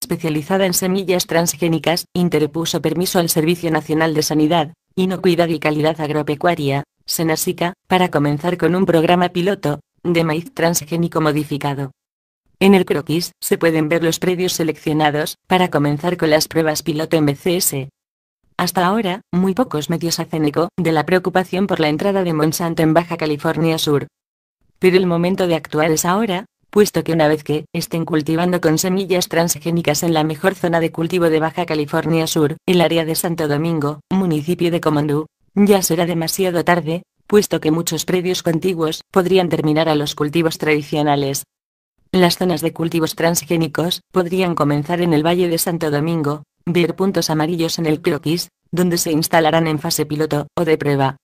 Especializada en semillas transgénicas, interpuso permiso al Servicio Nacional de Sanidad, Inocuidad y Calidad Agropecuaria, Senasica, para comenzar con un programa piloto, de maíz transgénico modificado. En el croquis se pueden ver los predios seleccionados, para comenzar con las pruebas piloto MCS. Hasta ahora, muy pocos medios hacen eco de la preocupación por la entrada de Monsanto en Baja California Sur. Pero el momento de actuar es ahora, puesto que una vez que estén cultivando con semillas transgénicas en la mejor zona de cultivo de Baja California Sur, el área de Santo Domingo, municipio de Comandú, ya será demasiado tarde, puesto que muchos predios contiguos podrían terminar a los cultivos tradicionales. Las zonas de cultivos transgénicos podrían comenzar en el Valle de Santo Domingo, Ver puntos amarillos en el croquis, donde se instalarán en fase piloto, o de prueba.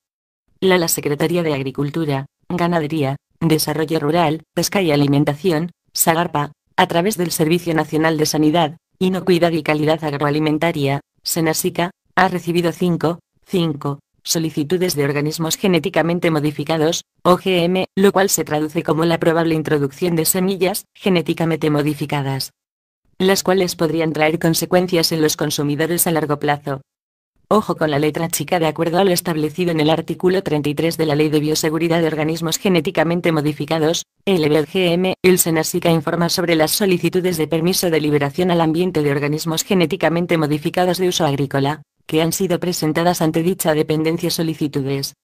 La, la Secretaría de Agricultura, Ganadería, Desarrollo Rural, Pesca y Alimentación, Sagarpa, a través del Servicio Nacional de Sanidad, Inocuidad y Calidad Agroalimentaria, Senasica, ha recibido 5, 5 solicitudes de organismos genéticamente modificados, OGM, lo cual se traduce como la probable introducción de semillas genéticamente modificadas las cuales podrían traer consecuencias en los consumidores a largo plazo. Ojo con la letra chica de acuerdo a lo establecido en el artículo 33 de la Ley de Bioseguridad de Organismos Genéticamente Modificados, LBGM, el SENASICA informa sobre las solicitudes de permiso de liberación al ambiente de organismos genéticamente modificados de uso agrícola, que han sido presentadas ante dicha dependencia solicitudes,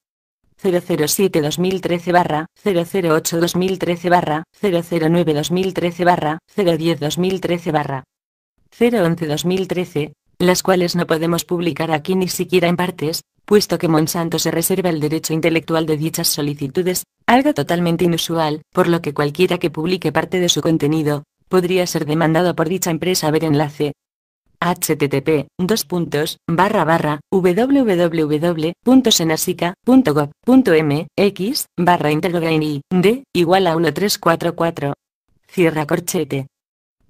007-2013-008-2013-009-2013-010-2013-011-2013, las cuales no podemos publicar aquí ni siquiera en partes, puesto que Monsanto se reserva el derecho intelectual de dichas solicitudes, algo totalmente inusual, por lo que cualquiera que publique parte de su contenido, podría ser demandado por dicha empresa a ver enlace, http dos puntos, barra barra, www.senasica.gov.mx, barra igual a 1344. Cierra corchete.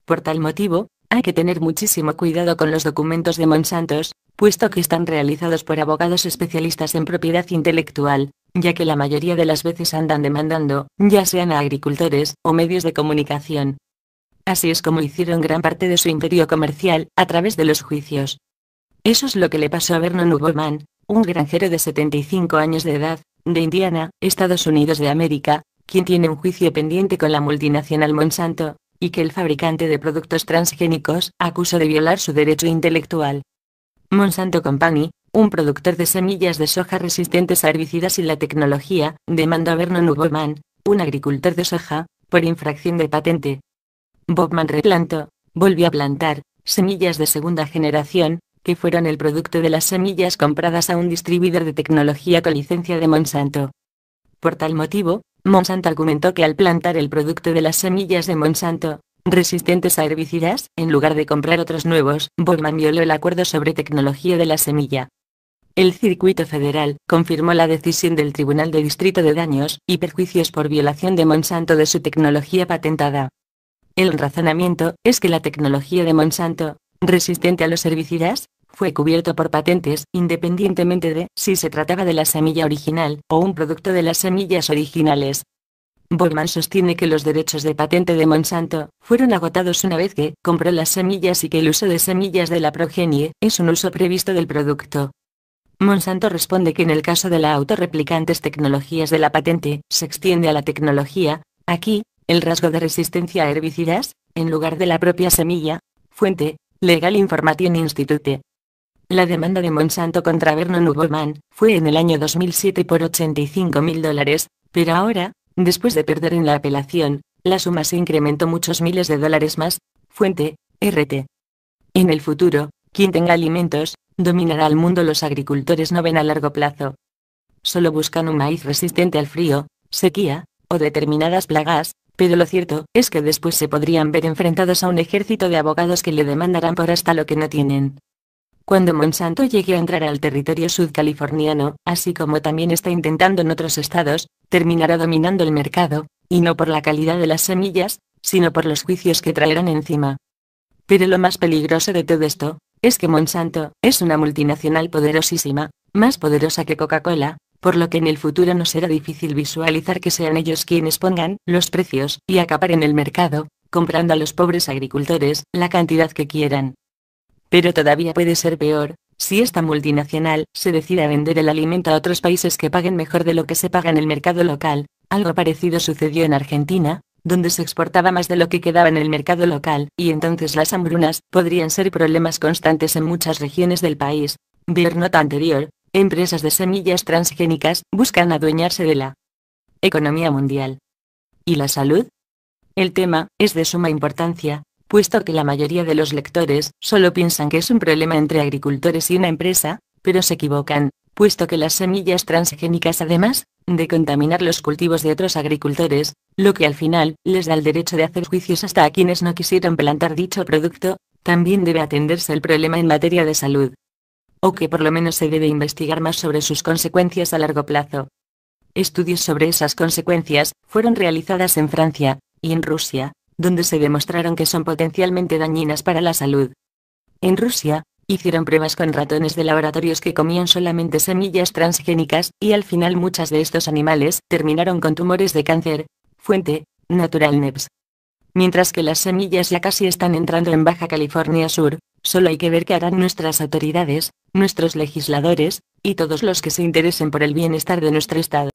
Por tal motivo, hay que tener muchísimo cuidado con los documentos de Monsantos, puesto que están realizados por abogados especialistas en propiedad intelectual, ya que la mayoría de las veces andan demandando, ya sean a agricultores o medios de comunicación, Así es como hicieron gran parte de su imperio comercial, a través de los juicios. Eso es lo que le pasó a Vernon Man, un granjero de 75 años de edad, de Indiana, Estados Unidos de América, quien tiene un juicio pendiente con la multinacional Monsanto, y que el fabricante de productos transgénicos acusó de violar su derecho intelectual. Monsanto Company, un productor de semillas de soja resistentes a herbicidas y la tecnología, demandó a Vernon Huberman, un agricultor de soja, por infracción de patente, Bobman replantó, volvió a plantar, semillas de segunda generación, que fueron el producto de las semillas compradas a un distribuidor de tecnología con licencia de Monsanto. Por tal motivo, Monsanto argumentó que al plantar el producto de las semillas de Monsanto, resistentes a herbicidas, en lugar de comprar otros nuevos, Bobman violó el acuerdo sobre tecnología de la semilla. El circuito federal confirmó la decisión del Tribunal de Distrito de Daños y Perjuicios por violación de Monsanto de su tecnología patentada. El razonamiento es que la tecnología de Monsanto, resistente a los herbicidas, fue cubierto por patentes, independientemente de si se trataba de la semilla original o un producto de las semillas originales. Bolman sostiene que los derechos de patente de Monsanto fueron agotados una vez que compró las semillas y que el uso de semillas de la progenie es un uso previsto del producto. Monsanto responde que en el caso de la autorreplicantes tecnologías de la patente se extiende a la tecnología, aquí, el rasgo de resistencia a herbicidas, en lugar de la propia semilla. Fuente, Legal Information Institute. La demanda de Monsanto contra Vernon Huberman fue en el año 2007 por 85 mil dólares, pero ahora, después de perder en la apelación, la suma se incrementó muchos miles de dólares más. Fuente, RT. En el futuro, quien tenga alimentos, dominará al mundo. Los agricultores no ven a largo plazo. Solo buscan un maíz resistente al frío, sequía, o determinadas plagas, pero lo cierto, es que después se podrían ver enfrentados a un ejército de abogados que le demandarán por hasta lo que no tienen. Cuando Monsanto llegue a entrar al territorio sudcaliforniano, así como también está intentando en otros estados, terminará dominando el mercado, y no por la calidad de las semillas, sino por los juicios que traerán encima. Pero lo más peligroso de todo esto, es que Monsanto, es una multinacional poderosísima, más poderosa que Coca-Cola, por lo que en el futuro no será difícil visualizar que sean ellos quienes pongan los precios y acaparen el mercado, comprando a los pobres agricultores la cantidad que quieran. Pero todavía puede ser peor, si esta multinacional se decide a vender el alimento a otros países que paguen mejor de lo que se paga en el mercado local, algo parecido sucedió en Argentina, donde se exportaba más de lo que quedaba en el mercado local, y entonces las hambrunas podrían ser problemas constantes en muchas regiones del país. Ver nota anterior, empresas de semillas transgénicas, buscan adueñarse de la economía mundial. ¿Y la salud? El tema es de suma importancia, puesto que la mayoría de los lectores solo piensan que es un problema entre agricultores y una empresa, pero se equivocan, puesto que las semillas transgénicas además de contaminar los cultivos de otros agricultores, lo que al final les da el derecho de hacer juicios hasta a quienes no quisieron plantar dicho producto, también debe atenderse el problema en materia de salud, o que por lo menos se debe investigar más sobre sus consecuencias a largo plazo. Estudios sobre esas consecuencias fueron realizadas en Francia y en Rusia, donde se demostraron que son potencialmente dañinas para la salud. En Rusia, hicieron pruebas con ratones de laboratorios que comían solamente semillas transgénicas, y al final muchas de estos animales terminaron con tumores de cáncer. Fuente, Natural News. Mientras que las semillas ya casi están entrando en Baja California Sur, Solo hay que ver qué harán nuestras autoridades, nuestros legisladores, y todos los que se interesen por el bienestar de nuestro Estado.